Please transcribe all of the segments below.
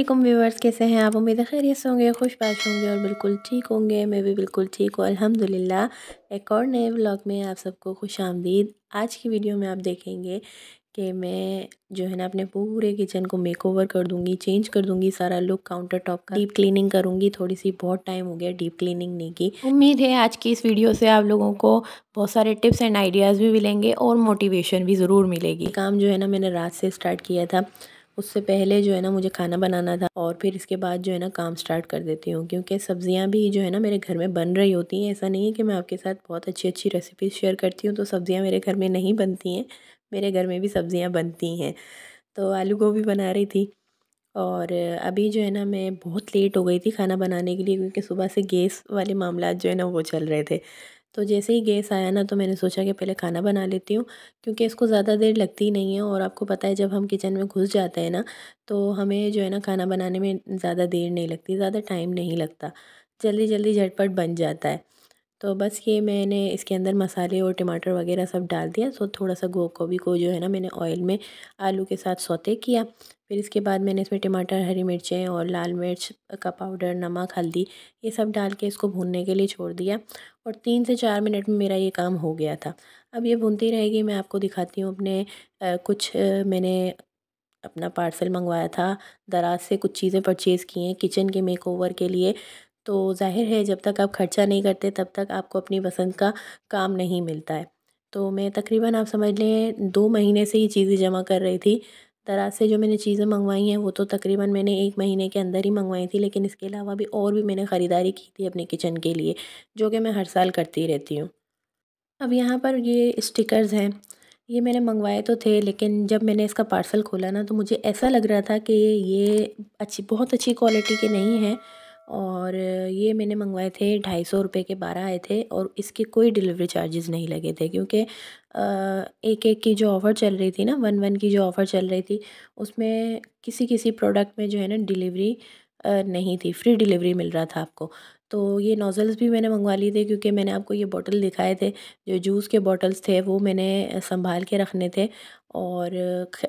Aslam viewers कैसे हैं आप उम्मीद खैरियत होंगे खुशबाश होंगे और बिल्कुल ठीक होंगे मैं भी बिल्कुल ठीक हूँ अल्हम्दुलिल्लाह एक और नए व्लॉग में आप सबको खुश आमदीद आज की वीडियो में आप देखेंगे कि मैं जो है ना अपने पूरे किचन को मेक ओवर कर दूंगी चेंज कर दूँगी सारा लुक काउंटर टॉप का डीप क्लीनिंग करूंगी थोड़ी सी बहुत टाइम हो गया डीप क्लीनिंग नहीं की उम्मीद है आज की इस वीडियो से आप लोगों को बहुत सारे टिप्स एंड आइडियाज़ भी मिलेंगे और मोटिवेशन भी ज़रूर मिलेगी काम जो है ना मैंने रात से स्टार्ट किया था उससे पहले जो है ना मुझे खाना बनाना था और फिर इसके बाद जो है ना काम स्टार्ट कर देती हूँ क्योंकि सब्ज़ियाँ भी जो है ना मेरे घर में बन रही होती हैं ऐसा नहीं है कि मैं आपके साथ बहुत अच्छी अच्छी रेसिपीज़ शेयर करती हूँ तो सब्ज़ियाँ मेरे घर में नहीं बनती हैं मेरे घर में भी सब्ज़ियाँ बनती हैं तो आलू गोभी बना रही थी और अभी जो है ना मैं बहुत लेट हो गई थी खाना बनाने के लिए क्योंकि सुबह से गैस वाले मामला जो है ना वो चल रहे थे तो जैसे ही गैस आया ना तो मैंने सोचा कि पहले खाना बना लेती हूँ क्योंकि इसको ज़्यादा देर लगती ही नहीं है और आपको पता है जब हम किचन में घुस जाते हैं ना तो हमें जो है ना खाना बनाने में ज़्यादा देर नहीं लगती ज़्यादा टाइम नहीं लगता जल्दी जल्दी झटपट बन जाता है तो बस ये मैंने इसके अंदर मसाले और टमाटर वगैरह सब डाल दिया सो थोड़ा सा गोभी को जो है ना मैंने ऑयल में आलू के साथ सोते किया फिर इसके बाद मैंने इसमें टमाटर हरी मिर्चें और लाल मिर्च का पाउडर नमक हल्दी ये सब डाल के इसको भूनने के लिए छोड़ दिया और तीन से चार मिनट में मेरा ये काम हो गया था अब ये भूनती रहेगी मैं आपको दिखाती हूँ अपने आ, कुछ आ, मैंने अपना पार्सल मंगवाया था दराज से कुछ चीज़ें परचेज़ की हैं किचन के मेक के लिए तो जाहिर है जब तक आप खर्चा नहीं करते तब तक आपको अपनी पसंद का काम नहीं मिलता है तो मैं तकरीबन आप समझ लें दो महीने से ये चीज़ें जमा कर रही थी दराज से जो मैंने चीज़ें मंगवाई हैं वो तो तकरीबन मैंने एक महीने के अंदर ही मंगवाई थी लेकिन इसके अलावा भी और भी मैंने ख़रीदारी की थी अपने किचन के लिए जो कि मैं हर साल करती रहती हूँ अब यहाँ पर ये स्टिकर्स हैं ये मैंने मंगवाए तो थे लेकिन जब मैंने इसका पार्सल खोला ना तो मुझे ऐसा लग रहा था कि ये अच्छी बहुत अच्छी क्वालिटी के नहीं हैं और ये मैंने मंगवाए थे ढाई सौ रुपये के बारह आए थे और इसके कोई डिलीवरी चार्जेस नहीं लगे थे क्योंकि एक एक की जो ऑफ़र चल रही थी ना वन वन की जो ऑफ़र चल रही थी उसमें किसी किसी प्रोडक्ट में जो है ना डिलीवरी नहीं थी फ्री डिलीवरी मिल रहा था आपको तो ये नोज़ल्स भी मैंने मंगवा लिए थे क्योंकि मैंने आपको ये बॉटल दिखाए थे जो जूस के बॉटल्स थे वो मैंने संभाल के रखने थे और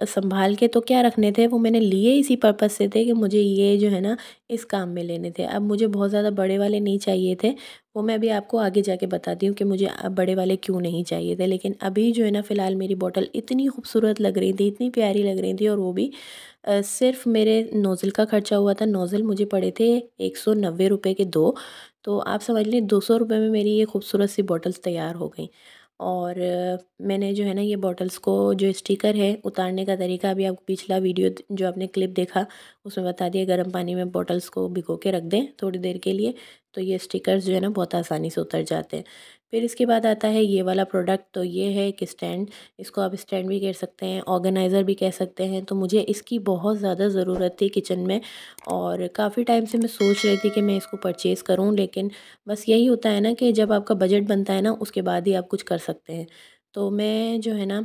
संभाल के तो क्या रखने थे वो मैंने लिए इसी पर्पज़ से थे कि मुझे ये जो है ना इस काम में लेने थे अब मुझे बहुत ज़्यादा बड़े वाले नहीं चाहिए थे वो मैं अभी आपको आगे जाके बताती हूँ कि मुझे बड़े वाले क्यों नहीं चाहिए थे लेकिन अभी जो है ना फ़िलहाल मेरी बॉटल इतनी खूबसूरत लग रही थी इतनी प्यारी लग रही थी और वो भी आ, सिर्फ मेरे नोज़ल का खर्चा हुआ था नोज़ल मुझे पड़े थे एक सौ नब्बे रुपये के दो तो आप समझ लें दो सौ रुपये में मेरी ये खूबसूरत सी बॉटल्स तैयार हो गई और मैंने जो है ना ये बॉटल्स को जो स्टिकर है उतारने का तरीका अभी आपको पिछला वीडियो जो आपने क्लिप देखा उसमें बता दिया गर्म पानी में बॉटल्स को भिगो के रख दें थोड़ी देर के लिए तो ये स्टिकर्स जो है ना बहुत आसानी से उतर जाते हैं फिर इसके बाद आता है ये वाला प्रोडक्ट तो ये है एक स्टैंड इसको आप स्टैंड भी कह सकते हैं ऑर्गेनाइज़र भी कह सकते हैं तो मुझे इसकी बहुत ज़्यादा ज़रूरत थी किचन में और काफ़ी टाइम से मैं सोच रही थी कि मैं इसको परचेज़ करूँ लेकिन बस यही होता है ना कि जब आपका बजट बनता है ना उसके बाद ही आप कुछ कर सकते हैं तो मैं जो है ना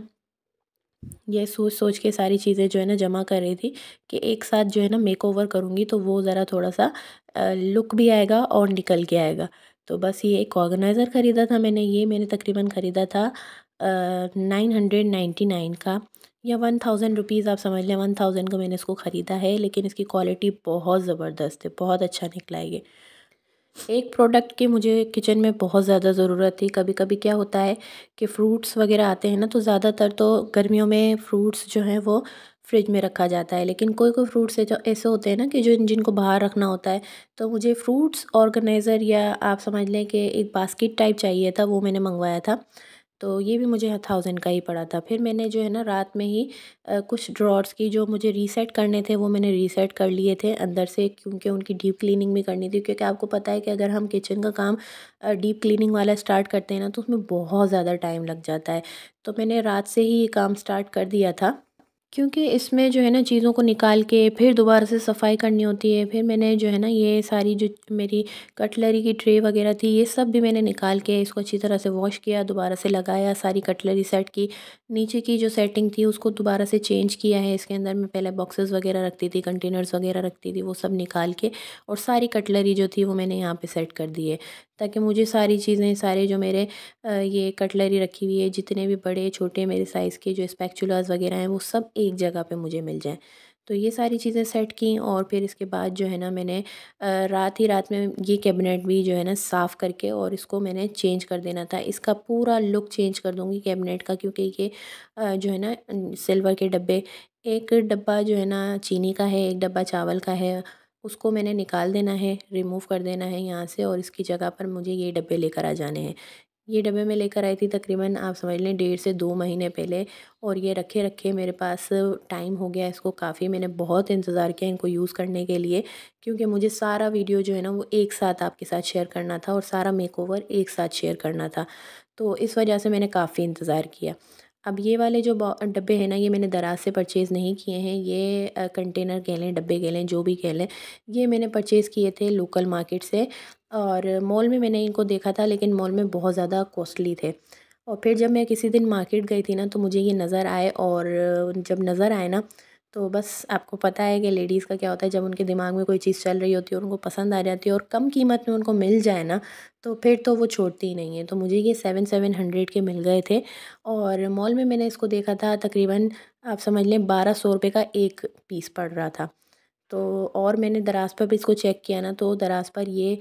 ये सोच सोच के सारी चीज़ें जो है ना जमा कर रही थी कि एक साथ जो है ना मेक ओवर करूँगी तो वो ज़रा थोड़ा सा लुक भी आएगा और निकल के आएगा तो बस ये एक ऑर्गेनाइज़र ख़रीदा था मैंने ये मैंने तकरीबन ख़रीदा था नाइन हंड्रेड नाइन्टी नाइन का या वन थाउजेंड रुपीज़ आप समझ लें वन थाउजेंड का मैंने इसको ख़रीदा है लेकिन इसकी क्वालिटी बहुत ज़बरदस्त है बहुत अच्छा निकला है ये एक प्रोडक्ट की मुझे किचन में बहुत ज़्यादा ज़रूरत थी कभी कभी क्या होता है कि फ्रूट्स वगैरह आते हैं ना तो ज़्यादातर तो गर्मियों में फ्रूट्स जो हैं वो फ्रिज में रखा जाता है लेकिन कोई कोई फ्रूट्स है जो ऐसे होते हैं ना कि जो जिनको बाहर रखना होता है तो मुझे फ्रूट्स ऑर्गेनाइज़र या आप समझ लें कि एक बास्केट टाइप चाहिए था वो मैंने मंगवाया था तो ये भी मुझे हाँ, थाउजेंड का ही पड़ा था फिर मैंने जो है ना रात में ही आ, कुछ ड्रॉर्स की जो मुझे रीसेट करने थे वो मैंने रीसेट कर लिए थे अंदर से क्योंकि उनकी डीप क्लीनिंग भी करनी थी क्योंकि आपको पता है कि अगर हम किचन का काम डीप क्लीनिंग वाला स्टार्ट करते हैं ना तो उसमें बहुत ज़्यादा टाइम लग जाता है तो मैंने रात से ही ये काम स्टार्ट कर दिया था क्योंकि इसमें जो है ना चीज़ों को निकाल के फिर दोबारा से सफाई करनी होती है फिर मैंने जो है ना ये सारी जो मेरी कटलरी की ट्रे वगैरह थी ये सब भी मैंने निकाल के इसको अच्छी तरह से वॉश किया दोबारा से लगाया सारी कटलरी सेट की नीचे की जो सेटिंग थी उसको दोबारा से चेंज किया है इसके अंदर मैं पहले बॉक्सेस वगैरह रखती थी कंटेनर्स वगैरह रखती थी वो सब निकाल के और सारी कटलरी जो थी वो मैंने यहाँ पर सेट कर दी है ताकि मुझे सारी चीज़ें सारे जो मेरे ये कटलरी रखी हुई है जितने भी बड़े छोटे मेरे साइज़ के जो स्पैक्चुलास वगैरह हैं वो सब एक जगह पे मुझे मिल जाएं तो ये सारी चीज़ें सेट की और फिर इसके बाद जो है ना मैंने रात ही रात में ये कैबिनेट भी जो है ना साफ़ करके और इसको मैंने चेंज कर देना था इसका पूरा लुक चेंज कर दूँगी कैबिनेट का क्योंकि ये जो है ना सिल्वर के डब्बे एक डब्बा जो है ना चीनी का है एक डब्बा चावल का है उसको मैंने निकाल देना है रिमूव कर देना है यहाँ से और इसकी जगह पर मुझे ये डब्बे लेकर आ जाने हैं ये डब्बे में लेकर आई थी तकरीबन आप समझ लें डेढ़ से दो महीने पहले और ये रखे रखे मेरे पास टाइम हो गया इसको काफ़ी मैंने बहुत इंतज़ार किया इनको यूज़ करने के लिए क्योंकि मुझे सारा वीडियो जो है ना वो एक साथ आपके साथ शेयर करना था और सारा मेकओवर एक साथ शेयर करना था तो इस वजह से मैंने काफ़ी इंतज़ार किया अब ये वाले जो डब्बे हैं ना ये मैंने दराज से परचेज़ नहीं किए हैं ये कंटेनर कह लें डब्बे कह लें जो भी कह लें ये मैंने परचेज़ किए थे लोकल मार्केट से और मॉल में मैंने इनको देखा था लेकिन मॉल में बहुत ज़्यादा कॉस्टली थे और फिर जब मैं किसी दिन मार्केट गई थी ना तो मुझे ये नज़र आए और जब नज़र आए ना तो बस आपको पता है कि लेडीज़ का क्या होता है जब उनके दिमाग में कोई चीज़ चल रही होती है और उनको पसंद आ जाती है और कम कीमत में उनको मिल जाए ना तो फिर तो वो छोड़ती ही नहीं है तो मुझे ये सेवन सेवन हंड्रेड के मिल गए थे और मॉल में मैंने इसको देखा था तकरीबन आप समझ लें बारह सौ रुपये का एक पीस पड़ रहा था तो और मैंने दराज पर भी इसको चेक किया ना तो दराज पर ये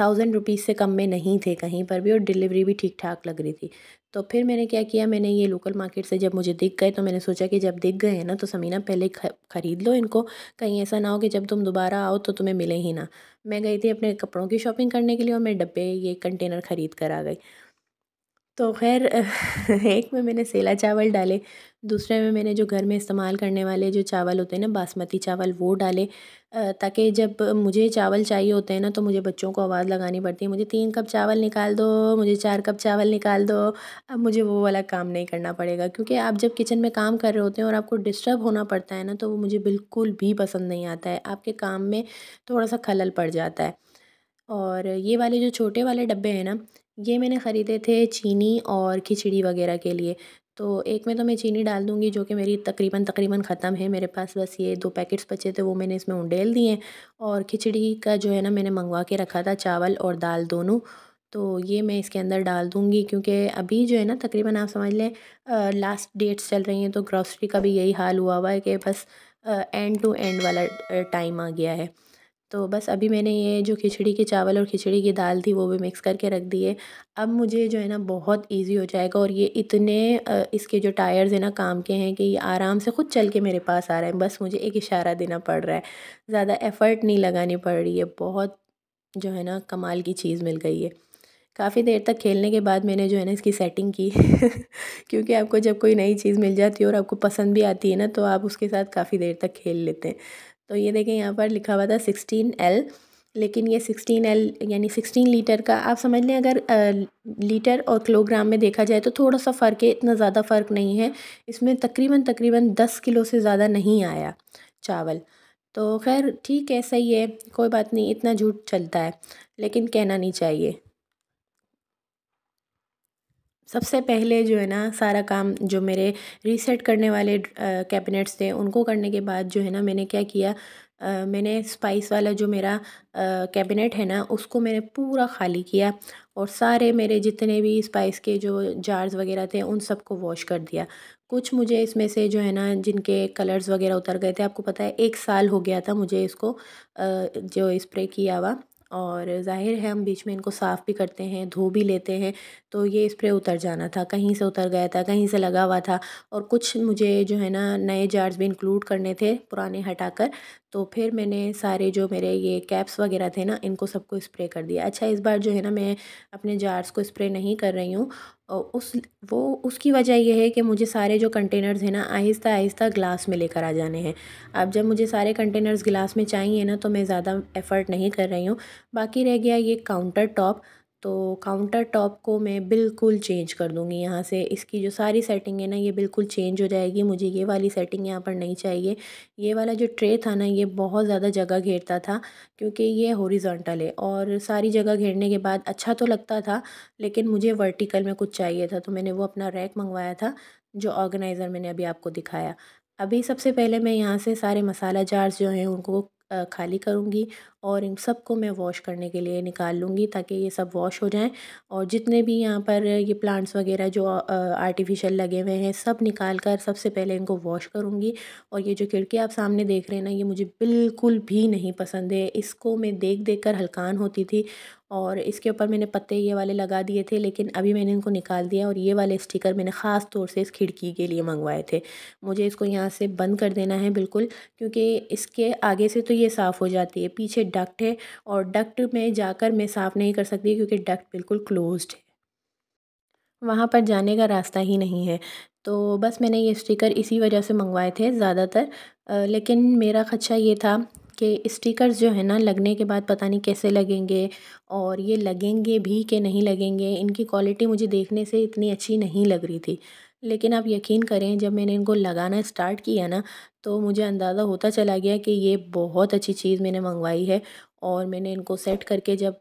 थाउजेंड रुपीज़ से कम में नहीं थे कहीं पर भी और डिलीवरी भी ठीक ठाक लग रही थी तो फिर मैंने क्या किया मैंने ये लोकल मार्केट से जब मुझे दिख गए तो मैंने सोचा कि जब दिख गए हैं ना तो समीना पहले ख़रीद लो इनको कहीं ऐसा ना हो कि जब तुम दोबारा आओ तो तुम्हें मिले ही ना मैं गई थी अपने कपड़ों की शॉपिंग करने के लिए और मैं डब्बे ये कंटेनर ख़रीद कर आ गई तो खैर एक में मैंने सेला चावल डाले दूसरे में मैंने जो घर में इस्तेमाल करने वाले जो चावल होते हैं ना बासमती चावल वो डाले ताकि जब मुझे चावल चाहिए होते हैं ना तो मुझे बच्चों को आवाज़ लगानी पड़ती है मुझे तीन कप चावल निकाल दो मुझे चार कप चावल निकाल दो अब मुझे वो वाला काम नहीं करना पड़ेगा क्योंकि आप जब किचन में काम कर रहे होते हैं और आपको डिस्टर्ब होना पड़ता है ना तो वो मुझे बिल्कुल भी पसंद नहीं आता है आपके काम में थोड़ा सा खलल पड़ जाता है और ये वाले जो छोटे वाले डब्बे हैं ना ये मैंने ख़रीदे थे चीनी और खिचड़ी वगैरह के लिए तो एक में तो मैं चीनी डाल दूँगी जो कि मेरी तकरीबन तकरीबन ख़त्म है मेरे पास बस ये दो पैकेट्स बचे थे वो मैंने इसमें उंडेल दिए और खिचड़ी का जो है ना मैंने मंगवा के रखा था चावल और दाल दोनों तो ये मैं इसके अंदर डाल दूँगी क्योंकि अभी जो है ना तकरीबन आप समझ लें लास्ट डेट्स चल रही हैं तो ग्रॉसरी का भी यही हाल हुआ हुआ है कि बस एंड टू एंड वाला टाइम आ गया है तो बस अभी मैंने ये जो खिचड़ी के चावल और खिचड़ी की दाल थी वो भी मिक्स करके रख दी है अब मुझे जो है ना बहुत इजी हो जाएगा और ये इतने इसके जो टायर्स हैं ना काम के हैं कि ये आराम से ख़ुद चल के मेरे पास आ रहा है बस मुझे एक इशारा देना पड़ रहा है ज़्यादा एफ़र्ट नहीं लगानी पड़ रही है बहुत जो है ना कमाल की चीज़ मिल गई है काफ़ी देर तक खेलने के बाद मैंने जो है ना इसकी सेटिंग की क्योंकि आपको जब कोई नई चीज़ मिल जाती है और आपको पसंद भी आती है ना तो आप उसके साथ काफ़ी देर तक खेल लेते हैं तो ये देखें यहाँ पर लिखा हुआ था सिक्सटीन एल लेकिन ये सिक्सटीन एल यानी सिक्सटीन लीटर का आप समझ लें अगर लीटर और किलोग्राम में देखा जाए तो थोड़ा सा फ़र्क है इतना ज़्यादा फ़र्क नहीं है इसमें तकरीबन तकरीबन दस किलो से ज़्यादा नहीं आया चावल तो खैर ठीक है सही है कोई बात नहीं इतना झूठ चलता है लेकिन कहना नहीं चाहिए सबसे पहले जो है ना सारा काम जो मेरे रीसेट करने वाले कैबिनेट्स थे उनको करने के बाद जो है ना मैंने क्या किया Uh, मैंने स्पाइस वाला जो मेरा कैबिनेट uh, है ना उसको मैंने पूरा खाली किया और सारे मेरे जितने भी स्पाइस के जो जार्स वगैरह थे उन सबको वॉश कर दिया कुछ मुझे इसमें से जो है ना जिनके कलर्स वगैरह उतर गए थे आपको पता है एक साल हो गया था मुझे इसको uh, जो स्प्रे किया हुआ और ज़ाहिर है हम बीच में इनको साफ़ भी करते हैं धो भी लेते हैं तो ये स्प्रे उतर जाना था कहीं से उतर गया था कहीं से लगा हुआ था और कुछ मुझे जो है ना नए जार्स भी इंक्लूड करने थे पुराने हटाकर तो फिर मैंने सारे जो मेरे ये कैप्स वगैरह थे ना इनको सबको स्प्रे कर दिया अच्छा इस बार जो है ना मैं अपने जार्स को स्प्रे नहीं कर रही हूँ उस वो उसकी वजह ये है कि मुझे सारे जो कंटेनर्स हैं ना आहिस्ता आहिस्ता ग्लास में लेकर आ जाने हैं अब जब मुझे सारे कंटेनर्स गिलास में चाहिए ना तो मैं ज़्यादा एफ़र्ट नहीं कर रही हूँ बाकी रह गया ये काउंटर टॉप तो काउंटर टॉप को मैं बिल्कुल चेंज कर दूँगी यहाँ से इसकी जो सारी सेटिंग है ना ये बिल्कुल चेंज हो जाएगी मुझे ये वाली सेटिंग यहाँ पर नहीं चाहिए ये वाला जो ट्रे था ना ये बहुत ज़्यादा जगह घेरता था क्योंकि ये हॉरिजॉन्टल है और सारी जगह घेरने के बाद अच्छा तो लगता था लेकिन मुझे वर्टिकल में कुछ चाहिए था तो मैंने वो अपना रैक मंगवाया था जो ऑर्गेनाइज़र मैंने अभी आपको दिखाया अभी सबसे पहले मैं यहाँ से सारे मसाला जार्स जो हैं उनको खाली करूँगी और इन सब को मैं वॉश करने के लिए निकाल लूँगी ताकि ये सब वॉश हो जाएं और जितने भी यहाँ पर ये प्लांट्स वगैरह जो आर्टिफिशियल लगे हुए हैं सब निकाल कर सबसे पहले इनको वॉश करूँगी और ये जो खिड़की आप सामने देख रहे हैं ना ये मुझे बिल्कुल भी नहीं पसंद है इसको मैं देख देख कर हल्कान होती थी और इसके ऊपर मैंने पत्ते ये वाले लगा दिए थे लेकिन अभी मैंने इनको निकाल दिया और ये वाले स्टिकर मैंने ख़ास तौर से इस खिड़की के लिए मंगवाए थे मुझे इसको यहाँ से बंद कर देना है बिल्कुल क्योंकि इसके आगे से तो ये साफ़ हो जाती है पीछे डक्ट है और डक्ट में जाकर मैं साफ़ नहीं कर सकती क्योंकि डक्ट बिल्कुल क्लोज है वहाँ पर जाने का रास्ता ही नहीं है तो बस मैंने ये स्टिकर इसी वजह से मंगवाए थे ज़्यादातर लेकिन मेरा खदशा ये था के स्टिकर्स जो है ना लगने के बाद पता नहीं कैसे लगेंगे और ये लगेंगे भी कि नहीं लगेंगे इनकी क्वालिटी मुझे देखने से इतनी अच्छी नहीं लग रही थी लेकिन आप यकीन करें जब मैंने इनको लगाना स्टार्ट किया ना तो मुझे अंदाज़ा होता चला गया कि ये बहुत अच्छी चीज़ मैंने मंगवाई है और मैंने इनको सेट करके जब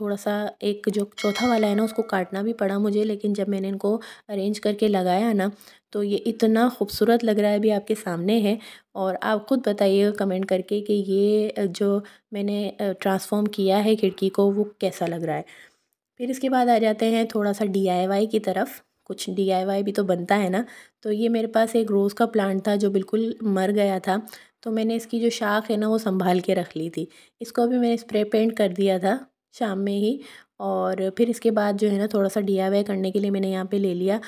थोड़ा सा एक जो चौथा वाला है ना उसको काटना भी पड़ा मुझे लेकिन जब मैंने इनको अरेंज करके लगाया ना तो ये इतना खूबसूरत लग रहा है अभी आपके सामने है और आप ख़ुद बताइएगा कमेंट करके कि ये जो मैंने ट्रांसफ़ॉर्म किया है खिड़की को वो कैसा लग रहा है फिर इसके बाद आ जाते हैं थोड़ा सा डी की तरफ कुछ डी भी तो बनता है ना तो ये मेरे पास एक रोज़ का प्लांट था जो बिल्कुल मर गया था तो मैंने इसकी जो शाख है ना वो संभाल के रख ली थी इसको भी मैंने स्प्रे पेंट कर दिया था शाम में ही और फिर इसके बाद जो है ना थोड़ा सा डी करने के लिए मैंने यहाँ पे ले लिया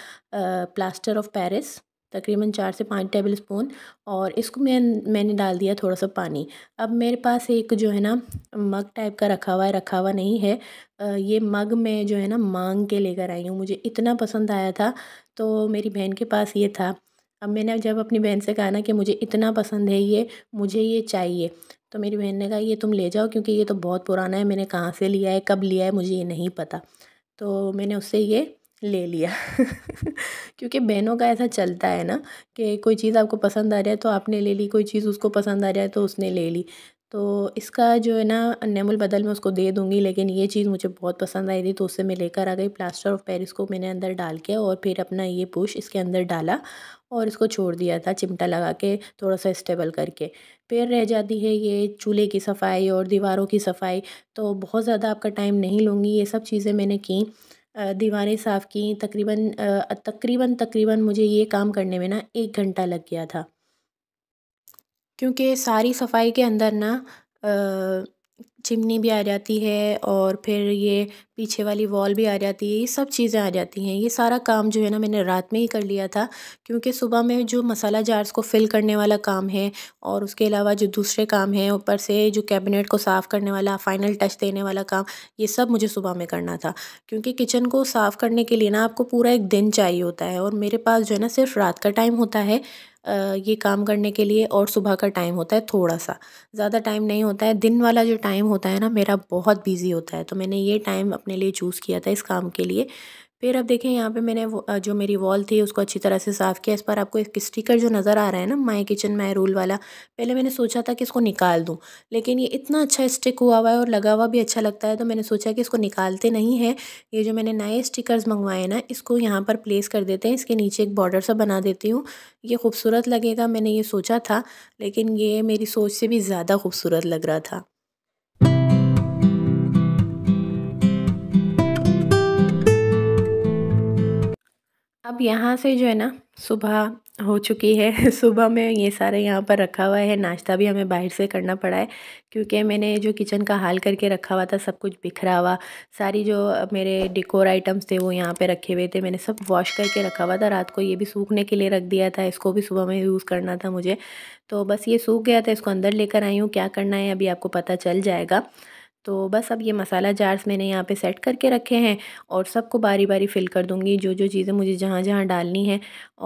प्लास्टर ऑफ पेरिस तकरीबन चार से पाँच टेबल स्पून और इसको मैं मैंने डाल दिया थोड़ा सा पानी अब मेरे पास एक जो है ना मग टाइप का रखा हुआ है रखा हुआ नहीं है ये मग मैं जो है ना मांग के लेकर आई हूँ मुझे इतना पसंद आया था तो मेरी बहन के पास ये था अब मैंने जब अपनी बहन से कहा ना कि मुझे इतना पसंद है ये मुझे ये चाहिए तो मेरी बहन ने कहा ये तुम ले जाओ क्योंकि ये तो बहुत पुराना है मैंने कहाँ से लिया है कब लिया है मुझे ये नहीं पता तो मैंने उससे ये ले लिया क्योंकि बहनों का ऐसा चलता है ना कि कोई चीज़ आपको पसंद आ रहा है तो आपने ले ली कोई चीज़ उसको पसंद आ रहा है तो उसने ले ली तो इसका जो है ना नेमुल बदल मैं उसको दे दूँगी लेकिन ये चीज़ मुझे बहुत पसंद आई थी तो उससे मैं लेकर आ गई प्लास्टर ऑफ पेरिस को मैंने अंदर डाल के और फिर अपना ये पुश इसके अंदर डाला और इसको छोड़ दिया था चिमटा लगा के थोड़ा सा स्टेबल करके पेड़ रह जाती है ये चूल्हे की सफ़ाई और दीवारों की सफ़ाई तो बहुत ज़्यादा आपका टाइम नहीं लूँगी ये सब चीज़ें मैंने की दीवारें साफ़ की तकरीबन तकरीबन तकरीबन मुझे ये काम करने में ना एक घंटा लग गया था क्योंकि सारी सफ़ाई के अंदर ना चिमनी भी आ जाती है और फिर ये पीछे वाली वॉल भी आ जाती है ये सब चीज़ें आ जाती हैं ये सारा काम जो है ना मैंने रात में ही कर लिया था क्योंकि सुबह में जो मसाला जार्स को फिल करने वाला काम है और उसके अलावा जो दूसरे काम हैं ऊपर से जो कैबिनेट को साफ़ करने वाला फाइनल टच देने वाला काम ये सब मुझे सुबह में करना था क्योंकि किचन को साफ़ करने के लिए ना आपको पूरा एक दिन चाहिए होता है और मेरे पास जो है ना सिर्फ रात का टाइम होता है ये काम करने के लिए और सुबह का टाइम होता है थोड़ा सा ज़्यादा टाइम नहीं होता है दिन वाला जो टाइम होता है ना मेरा बहुत बिज़ी होता है तो मैंने ये टाइम अपने लिए चूज़ किया था इस काम के लिए फिर अब देखें यहाँ पे मैंने जो मेरी वॉल थी उसको अच्छी तरह से साफ़ किया इस पर आपको एक स्टिकर जो नज़र आ रहा है ना माई किचन माई रूल वाला पहले मैंने सोचा था कि इसको निकाल दूँ लेकिन ये इतना अच्छा स्टिक हुआ हुआ है और लगा हुआ भी अच्छा लगता है तो मैंने सोचा कि इसको निकालते नहीं है ये जो मैंने नए स्टिकर्स मंगवाए ना इसको यहाँ पर प्लेस कर देते हैं इसके नीचे एक बॉर्डर सा बना देती हूँ ये खूबसूरत लगेगा मैंने ये सोचा था लेकिन ये मेरी सोच से भी ज़्यादा खूबसूरत लग रहा था अब यहाँ से जो है ना सुबह हो चुकी है सुबह में ये सारे यहाँ पर रखा हुआ है नाश्ता भी हमें बाहर से करना पड़ा है क्योंकि मैंने जो किचन का हाल करके रखा हुआ था सब कुछ बिखरा हुआ सारी जो मेरे डिकोर आइटम्स थे वो यहाँ पे रखे हुए थे मैंने सब वॉश करके रखा हुआ था रात को ये भी सूखने के लिए रख दिया था इसको भी सुबह में यूज़ करना था मुझे तो बस ये सूख गया था इसको अंदर लेकर आई हूँ क्या करना है अभी आपको पता चल जाएगा तो बस अब ये मसाला जार्स मैंने यहाँ पे सेट करके रखे हैं और सबको बारी बारी फ़िल कर दूँगी जो जो चीज़ें मुझे जहाँ जहाँ डालनी है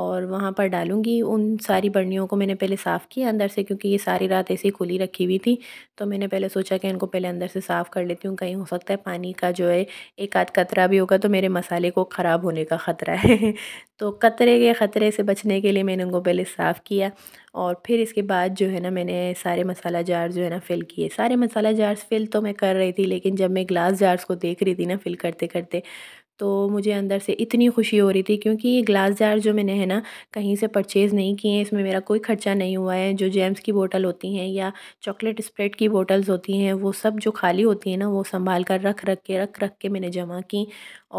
और वहाँ पर डालूँगी उन सारी बर्नियों को मैंने पहले साफ़ किया अंदर से क्योंकि ये सारी रात ऐसी खुली रखी हुई थी तो मैंने पहले सोचा कि इनको पहले अंदर से साफ़ कर लेती हूँ कहीं हो सकता है पानी का जो है एक आध कतरा भी होगा तो मेरे मसाले को ख़राब होने का ख़तरा है तो कतरे के ख़तरे से बचने के लिए मैंने उनको पहले साफ़ किया और फिर इसके बाद जो है ना मैंने सारे मसाला जार जो है ना फ़िल किए सारे मसाला जार्स फ़िल तो मैं कर रही थी लेकिन जब मैं ग्लास जार्स को देख रही थी ना फ़िल करते करते तो मुझे अंदर से इतनी खुशी हो रही थी क्योंकि ये ग्लास जार जो मैंने है ना कहीं से परचेज़ नहीं किए हैं इसमें मेरा कोई ख़र्चा नहीं हुआ है जो जेम्स की बोतल होती हैं या चॉकलेट स्प्रेड की बोटल्स होती हैं वो सब जो खाली होती हैं ना वो संभाल कर रख रख के रख रख के मैंने जमा की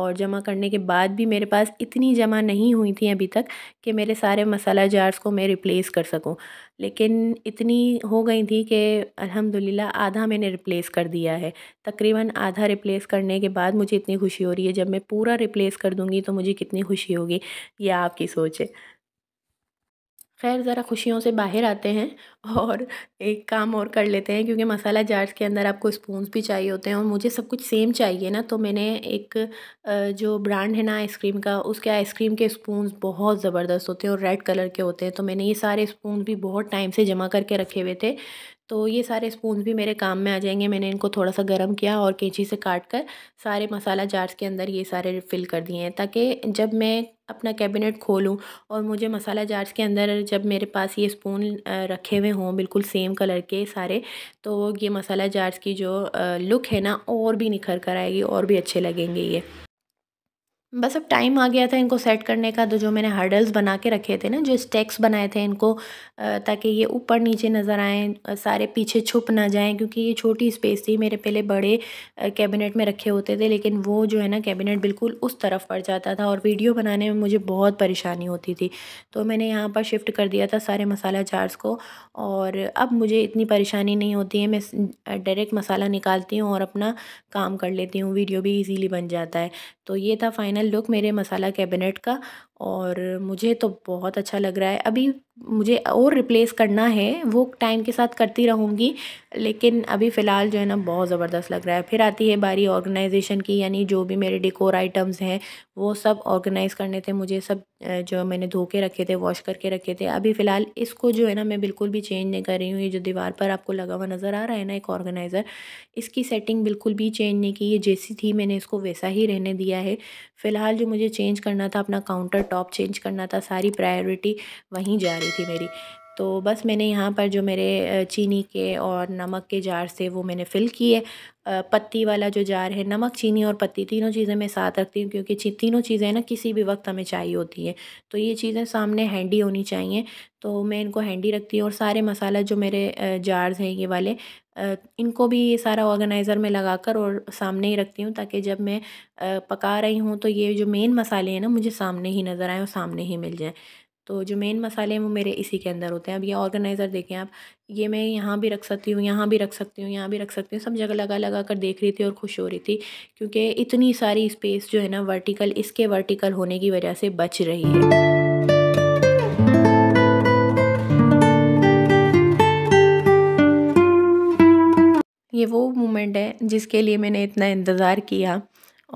और जमा करने के बाद भी मेरे पास इतनी जमा नहीं हुई थी अभी तक कि मेरे सारे मसाला जार्स को मैं रिप्लेस कर सकूँ लेकिन इतनी हो गई थी कि अल्हम्दुलिल्लाह आधा मैंने रिप्लेस कर दिया है तकरीबन आधा रिप्लेस करने के बाद मुझे इतनी खुशी हो रही है जब मैं पूरा रिप्लेस कर दूँगी तो मुझे कितनी खुशी होगी यह आपकी सोच है खैर ज़रा खुशियों से बाहर आते हैं और एक काम और कर लेते हैं क्योंकि मसाला जार्स के अंदर आपको स्पून्स भी चाहिए होते हैं और मुझे सब कुछ सेम चाहिए ना तो मैंने एक जो ब्रांड है ना आइसक्रीम का उसके आइसक्रीम के स्पून्स बहुत ज़बरदस्त होते हैं और रेड कलर के होते हैं तो मैंने ये सारे स्पून भी बहुत टाइम से जमा करके रखे हुए थे तो ये सारे स्पून भी मेरे काम में आ जाएंगे मैंने इनको थोड़ा सा गर्म किया और कैंची से काट कर सारे मसाला जार्स के अंदर ये सारे फिल कर दिए हैं ताकि जब मैं अपना कैबिनेट खोलूं और मुझे मसाला जार्स के अंदर जब मेरे पास ये स्पून रखे हुए हों बिल्कुल सेम कलर के सारे तो ये मसाला जार्स की जो लुक है ना और भी निखर कर आएगी और भी अच्छे लगेंगे ये बस अब टाइम आ गया था इनको सेट करने का तो जो मैंने हर्डल्स बना के रखे थे ना जो स्टेक्स बनाए थे इनको ताकि ये ऊपर नीचे नज़र आएँ सारे पीछे छुप ना जाएं क्योंकि ये छोटी स्पेस थी मेरे पहले बड़े कैबिनेट में रखे होते थे लेकिन वो जो है ना कैबिनेट बिल्कुल उस तरफ पड़ जाता था और वीडियो बनाने में मुझे बहुत परेशानी होती थी तो मैंने यहाँ पर शिफ्ट कर दिया था सारे मसाला चार्स को और अब मुझे इतनी परेशानी नहीं होती है मैं डायरेक्ट मसाला निकालती हूँ और अपना काम कर लेती हूँ वीडियो भी ईजीली बन जाता है तो ये था फाइनल फाइनल लुक मेरे मसाला कैबिनेट का और मुझे तो बहुत अच्छा लग रहा है अभी मुझे और रिप्लेस करना है वो टाइम के साथ करती रहूँगी लेकिन अभी फ़िलहाल जो है ना बहुत ज़बरदस्त लग रहा है फिर आती है बारी ऑर्गेनाइजेशन की यानी जो भी मेरे डेकोर आइटम्स हैं वो सब ऑर्गेनाइज़ करने थे मुझे सब जो मैंने धो के रखे थे वॉश करके रखे थे अभी फ़िलहाल इसको जो है ना मैं बिल्कुल भी चेंज नहीं कर रही हूँ ये जो दीवार पर आपको लगा हुआ नज़र आ रहा है ना एक ऑर्गेनाइज़र इसकी सेटिंग बिल्कुल भी चेंज नहीं की ये जैसी थी मैंने इसको वैसा ही रहने दिया है फ़िलहाल जो मुझे चेंज करना था अपना काउंटर टॉप चेंज करना था सारी प्रायोरिटी वहीं जा रही थी मेरी तो बस मैंने यहाँ पर जो मेरे चीनी के और नमक के जार से वो मैंने फ़िल किए पत्ती वाला जो जार है नमक चीनी और पत्ती तीनों चीज़ें मैं साथ रखती हूँ क्योंकि तीनों चीज़ें ना किसी भी वक्त हमें चाहिए होती हैं तो ये चीज़ें सामने हैंडी होनी चाहिए तो मैं इनको हैंडी रखती हूँ और सारे मसाला जो मेरे जार्स हैं ये वाले इनको भी ये सारा ऑर्गेनाइज़र में लगा कर और सामने ही रखती हूँ ताकि जब मैं पका रही हूँ तो ये जो मेन मसाले हैं ना मुझे सामने ही नज़र आए और सामने ही मिल जाएँ तो जो मेन मसाले हैं वो मेरे इसी के अंदर होते हैं अब ये ऑर्गेनाइज़र देखें आप ये मैं यहाँ भी रख सकती हूँ यहाँ भी रख सकती हूँ यहाँ भी रख सकती हूँ सब जगह लगा लगा कर देख रही थी और खुश हो रही थी क्योंकि इतनी सारी स्पेस जो है ना वर्टिकल इसके वर्टिकल होने की वजह से बच रही है ये वो मोमेंट है जिसके लिए मैंने इतना इंतज़ार किया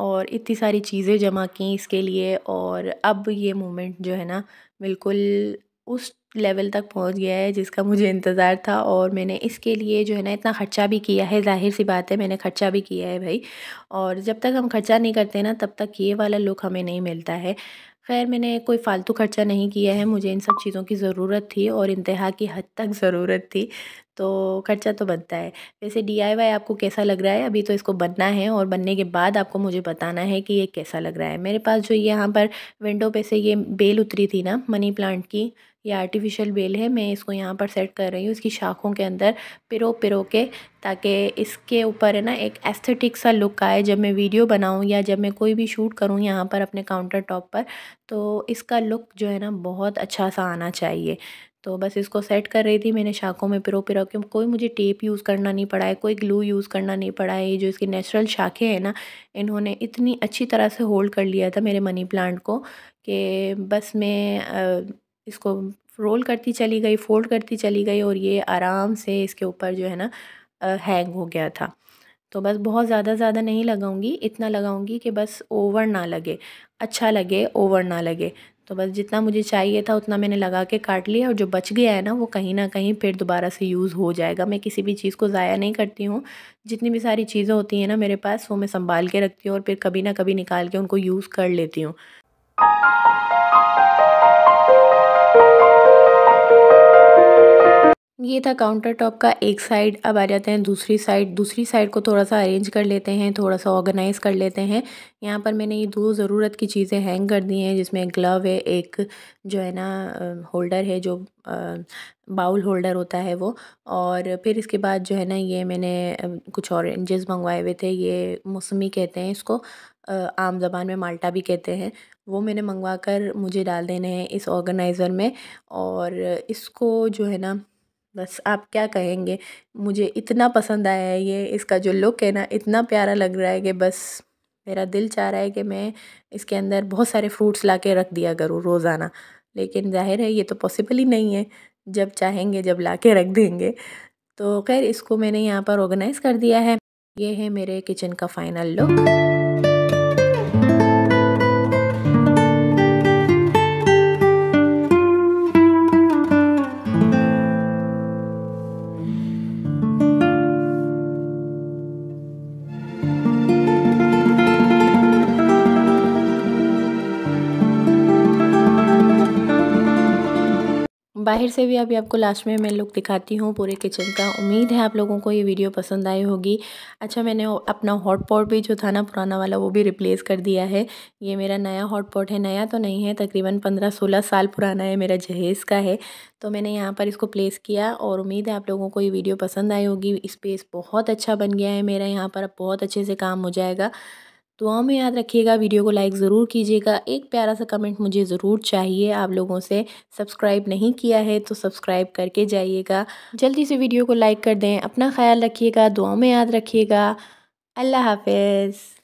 और इतनी सारी चीज़ें जमा की इसके लिए और अब ये मोमेंट जो है ना बिल्कुल उस लेवल तक पहुंच गया है जिसका मुझे इंतज़ार था और मैंने इसके लिए जो है ना इतना ख़र्चा भी किया है जाहिर सी बात है मैंने ख़र्चा भी किया है भाई और जब तक हम ख़र्चा नहीं करते ना तब तक ये वाला लुक हमें नहीं मिलता है खैर मैंने कोई फ़ालतू ख़र्चा नहीं किया है मुझे इन सब चीज़ों की ज़रूरत थी और इंतहा की हद तक ज़रूरत थी तो खर्चा तो बनता है वैसे डी आपको कैसा लग रहा है अभी तो इसको बनना है और बनने के बाद आपको मुझे बताना है कि ये कैसा लग रहा है मेरे पास जो यहाँ पर विंडो पे से ये बेल उतरी थी ना मनी प्लांट की ये आर्टिफिशियल बेल है मैं इसको यहाँ पर सेट कर रही हूँ इसकी शाखों के अंदर पिरो पिरो के ताकि इसके ऊपर है ना एक एस्थेटिक सा लुक आए जब मैं वीडियो बनाऊँ या जब मैं कोई भी शूट करूँ यहाँ पर अपने काउंटर टॉप पर तो इसका लुक जो है ना बहुत अच्छा सा आना चाहिए तो बस इसको सेट कर रही थी मैंने शाखों में पिरो पिरो के कोई मुझे टेप यूज़ करना नहीं पड़ा है कोई ग्लू यूज़ करना नहीं पड़ा है ये जो इसकी नेचुरल शाखें हैं ना इन्होंने इतनी अच्छी तरह से होल्ड कर लिया था मेरे मनी प्लांट को कि बस मैं इसको रोल करती चली गई फोल्ड करती चली गई और ये आराम से इसके ऊपर जो है ना हैंग हो गया था तो बस बहुत ज़्यादा ज़्यादा नहीं लगाऊंगी इतना लगाऊंगी कि बस ओवर ना लगे अच्छा लगे ओवर ना लगे तो बस जितना मुझे चाहिए था उतना मैंने लगा के काट लिया और जो बच गया है ना वो कहीं ना कहीं फिर दोबारा से यूज़ हो जाएगा मैं किसी भी चीज़ को ज़ाया नहीं करती हूँ जितनी भी सारी चीज़ें होती हैं ना मेरे पास वो मैं संभाल के रखती हूँ और फिर कभी ना कभी निकाल के उनको यूज़ कर लेती हूँ ये था काउंटर टॉप का एक साइड अब आ जाते हैं दूसरी साइड दूसरी साइड को थोड़ा सा अरेंज कर लेते हैं थोड़ा सा ऑर्गेनाइज कर लेते हैं यहाँ पर मैंने ये दो ज़रूरत की चीज़ें हैंग कर दी हैं जिसमें ग्लव है एक जो है ना होल्डर है जो बाउल होल्डर होता है वो और फिर इसके बाद जो है ना ये मैंने कुछ और मंगवाए हुए थे ये मौसमी कहते हैं इसको आम जबान में माल्टा भी कहते हैं वो मैंने मंगवा कर मुझे डाल देने हैं इस ऑर्गेनाइज़र में और इसको जो है ना बस आप क्या कहेंगे मुझे इतना पसंद आया है ये इसका जो लुक है ना इतना प्यारा लग रहा है कि बस मेरा दिल चाह रहा है कि मैं इसके अंदर बहुत सारे फ्रूट्स ला के रख दिया करूँ रोज़ाना लेकिन जाहिर है ये तो पॉसिबल ही नहीं है जब चाहेंगे जब ला के रख देंगे तो खैर इसको मैंने यहाँ पर ऑर्गेनाइज़ कर दिया है ये है मेरे किचन का फाइनल लुक बाहर से भी अभी आपको लास्ट में मैं लुक दिखाती हूँ पूरे किचन का उम्मीद है आप लोगों को ये वीडियो पसंद आई होगी अच्छा मैंने अपना हॉट पॉट भी जो था ना पुराना वाला वो भी रिप्लेस कर दिया है ये मेरा नया हॉट पॉट है नया तो नहीं है तकरीबन पंद्रह सोलह साल पुराना है मेरा जहेज़ का है तो मैंने यहाँ पर इसको प्लेस किया और उम्मीद है आप लोगों को ये वीडियो पसंद आई होगी स्पेस बहुत अच्छा बन गया है मेरा यहाँ पर अब बहुत अच्छे से काम हो जाएगा दुआ तो में याद रखिएगा वीडियो को लाइक ज़रूर कीजिएगा एक प्यारा सा कमेंट मुझे ज़रूर चाहिए आप लोगों से सब्सक्राइब नहीं किया है तो सब्सक्राइब करके जाइएगा जल्दी से वीडियो को लाइक कर दें अपना ख्याल रखिएगा दुआओं में याद रखिएगा अल्लाह हाफिज़